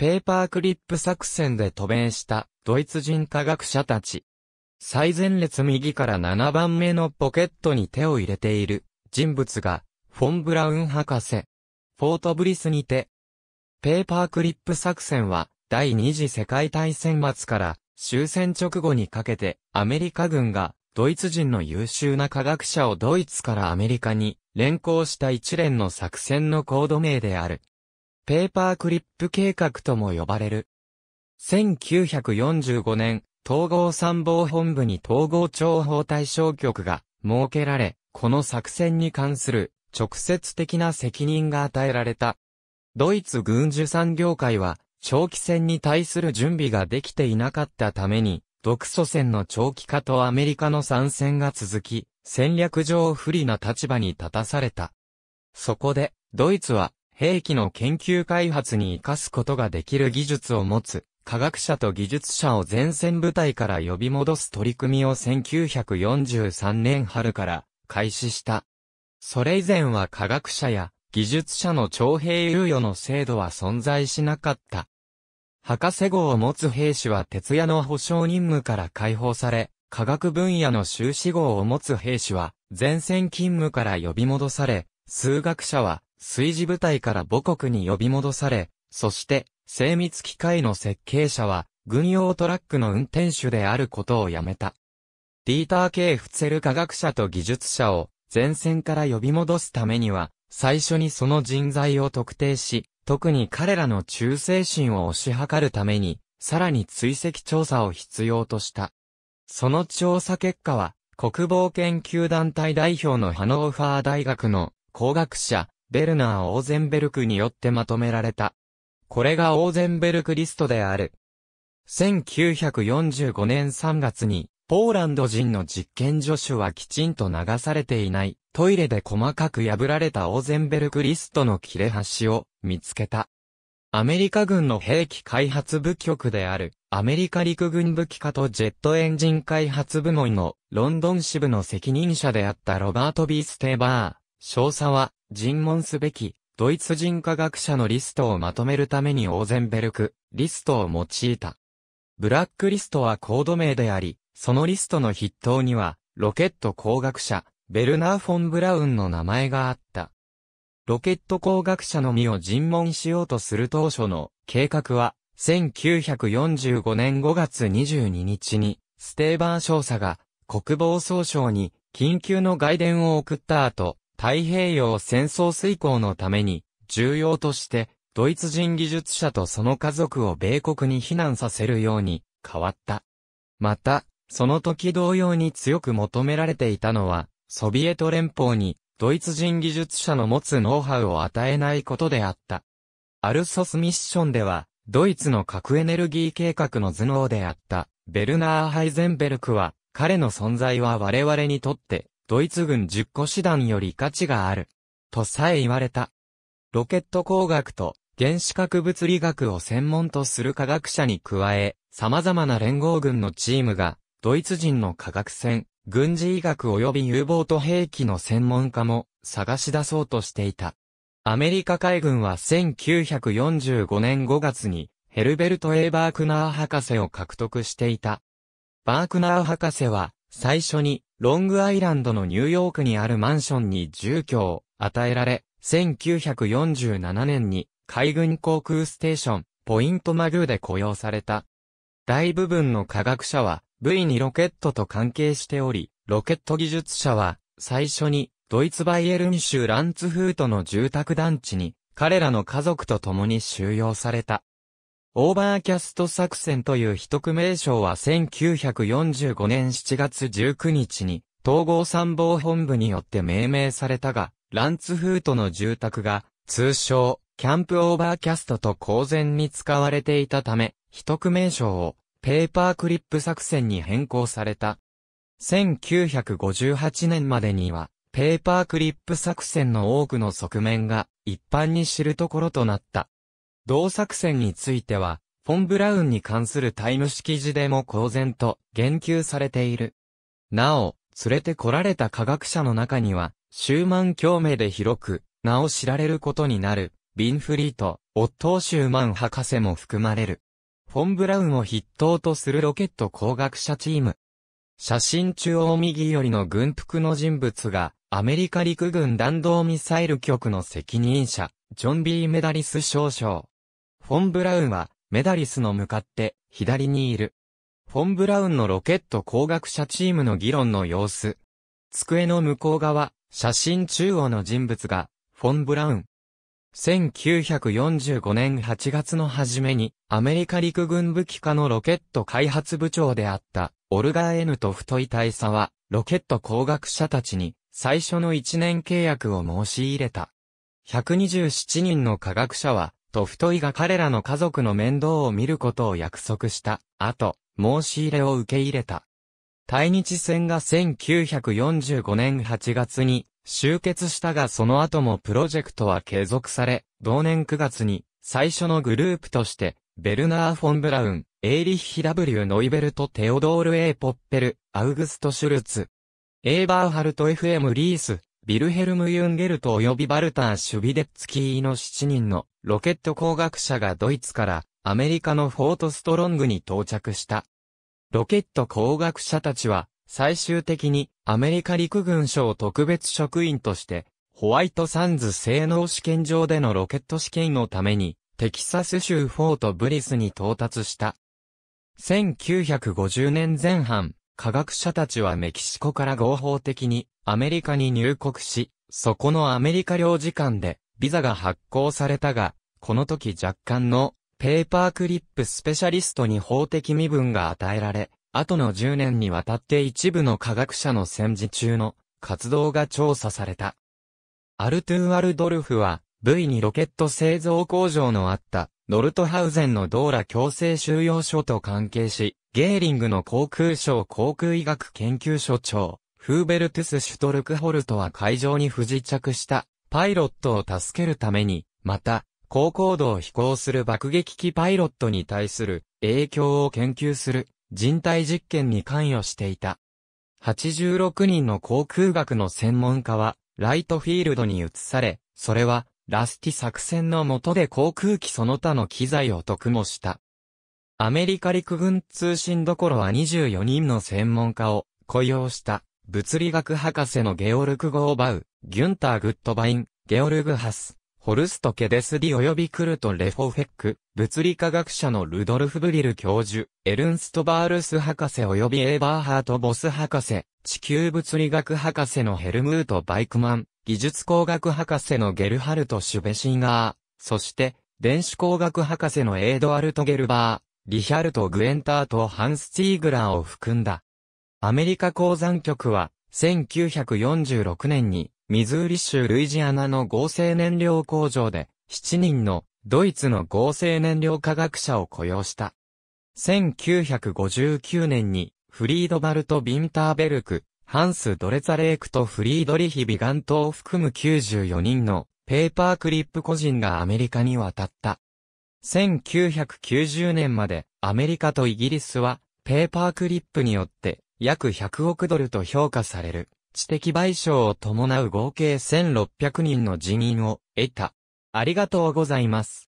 ペーパークリップ作戦で渡米したドイツ人科学者たち。最前列右から7番目のポケットに手を入れている人物がフォン・ブラウン博士。フォートブリスにて、ペーパークリップ作戦は第二次世界大戦末から終戦直後にかけてアメリカ軍がドイツ人の優秀な科学者をドイツからアメリカに連行した一連の作戦のコード名である。ペーパークリップ計画とも呼ばれる。1945年、統合参謀本部に統合諜報対象局が設けられ、この作戦に関する直接的な責任が与えられた。ドイツ軍需産業界は長期戦に対する準備ができていなかったために、独ソ戦の長期化とアメリカの参戦が続き、戦略上不利な立場に立たされた。そこで、ドイツは兵器の研究開発に活かすことができる技術を持つ、科学者と技術者を前線部隊から呼び戻す取り組みを1943年春から開始した。それ以前は科学者や技術者の徴兵猶予の制度は存在しなかった。博士号を持つ兵士は徹夜の保障任務から解放され、科学分野の修士号を持つ兵士は前線勤務から呼び戻され、数学者は炊事部隊から母国に呼び戻され、そして、精密機械の設計者は、軍用トラックの運転手であることをやめた。ディーター・ケイ・フツェル科学者と技術者を前線から呼び戻すためには、最初にその人材を特定し、特に彼らの忠誠心を推し量るために、さらに追跡調査を必要とした。その調査結果は、国防研究団体代表のハノーファー大学の工学者、ベルナー・オーゼンベルクによってまとめられた。これがオーゼンベルクリストである。1945年3月に、ポーランド人の実験助手はきちんと流されていない、トイレで細かく破られたオーゼンベルクリストの切れ端を見つけた。アメリカ軍の兵器開発部局である、アメリカ陸軍武器課とジェットエンジン開発部門のロンドン支部の責任者であったロバート・ビー・ステーバー、少佐は、尋問すべき、ドイツ人科学者のリストをまとめるためにオーゼンベルク、リストを用いた。ブラックリストはコード名であり、そのリストの筆頭には、ロケット工学者、ベルナー・フォン・ブラウンの名前があった。ロケット工学者のみを尋問しようとする当初の計画は、1945年5月22日に、ステーバー少佐が国防総省に緊急の外伝を送った後、太平洋戦争遂行のために、重要として、ドイツ人技術者とその家族を米国に避難させるように変わった。また、その時同様に強く求められていたのは、ソビエト連邦にドイツ人技術者の持つノウハウを与えないことであった。アルソスミッションでは、ドイツの核エネルギー計画の頭脳であった、ベルナー・ハイゼンベルクは、彼の存在は我々にとってドイツ軍10個師団より価値がある、とさえ言われた。ロケット工学と原子核物理学を専門とする科学者に加え、様々な連合軍のチームが、ドイツ人の科学船、軍事医学及び U ボート兵器の専門家も探し出そうとしていた。アメリカ海軍は1945年5月にヘルベルト・エバークナー博士を獲得していた。バークナー博士は最初に、ロングアイランドのニューヨークにあるマンションに住居を与えられ、1947年に海軍航空ステーション、ポイントマグーで雇用された。大部分の科学者は V にロケットと関係しており、ロケット技術者は最初にドイツバイエルン州ランツフートの住宅団地に彼らの家族と共に収容された。オーバーキャスト作戦という秘匿名称は1945年7月19日に統合参謀本部によって命名されたが、ランツフートの住宅が通称キャンプオーバーキャストと公然に使われていたため、秘匿名称をペーパークリップ作戦に変更された。1958年までには、ペーパークリップ作戦の多くの側面が一般に知るところとなった。同作戦については、フォン・ブラウンに関するタイム式時でも公然と言及されている。なお、連れて来られた科学者の中には、シューマン共鳴で広く、名を知られることになる、ビンフリート、オットー・シューマン博士も含まれる。フォン・ブラウンを筆頭とするロケット工学者チーム。写真中央右よりの軍服の人物が、アメリカ陸軍弾道ミサイル局の責任者、ジョン・ビー・メダリス少将。フォン・ブラウンは、メダリスの向かって、左にいる。フォン・ブラウンのロケット工学者チームの議論の様子。机の向こう側、写真中央の人物が、フォン・ブラウン。1945年8月の初めに、アメリカ陸軍武器科のロケット開発部長であった、オルガー・エヌと太い大佐は、ロケット工学者たちに、最初の1年契約を申し入れた。127人の科学者は、と太イが彼らの家族の面倒を見ることを約束した、後、申し入れを受け入れた。対日戦が1945年8月に終結したがその後もプロジェクトは継続され、同年9月に最初のグループとして、ベルナー・フォン・ブラウン、エイリッヒ・ W・ ノイベルト・テオドール・ A・ ポッペル、アウグスト・シュルツ、エーバーハルト・ FM・ リース、ビルヘルム・ユンゲルト及びバルター・シュビデッツキーの7人のロケット工学者がドイツからアメリカのフォート・ストロングに到着した。ロケット工学者たちは最終的にアメリカ陸軍省特別職員としてホワイトサンズ性能試験場でのロケット試験のためにテキサス州フォート・ブリスに到達した。1950年前半、科学者たちはメキシコから合法的にアメリカに入国し、そこのアメリカ領事館でビザが発行されたが、この時若干のペーパークリップスペシャリストに法的身分が与えられ、後の10年にわたって一部の科学者の戦時中の活動が調査された。アルトゥーアルドルフは、V にロケット製造工場のあったノルトハウゼンのドーラ強制収容所と関係し、ゲーリングの航空省航空医学研究所長、フーベルトゥス・シュトルクホルトは会場に不時着したパイロットを助けるために、また、高高度を飛行する爆撃機パイロットに対する影響を研究する人体実験に関与していた。86人の航空学の専門家は、ライトフィールドに移され、それは、ラスティ作戦の下で航空機その他の機材を特もした。アメリカ陸軍通信どころは24人の専門家を雇用した、物理学博士のゲオルク・ゴーバウ、ギュンター・グッドバイン、ゲオルグ・ハス、ホルスト・ケデスディ及びクルト・レフォフェック、物理科学者のルドルフ・ブリル教授、エルンスト・バールス博士及びエーバーハート・ボス博士、地球物理学博士のヘルムート・バイクマン、技術工学博士のゲルハルト・シュベシンガー、そして、電子工学博士のエードアルト・ゲルバー、リヒャルト・グエンターとハンス・ティーグラーを含んだ。アメリカ鉱山局は、1946年に、ミズーリ州ルイジアナの合成燃料工場で、7人のドイツの合成燃料科学者を雇用した。1959年に、フリードバルト・ビンターベルク、ハンス・ドレザレークとフリードリヒ・ビガントを含む94人のペーパークリップ個人がアメリカに渡った。1990年までアメリカとイギリスはペーパークリップによって約100億ドルと評価される知的賠償を伴う合計1600人の辞任を得た。ありがとうございます。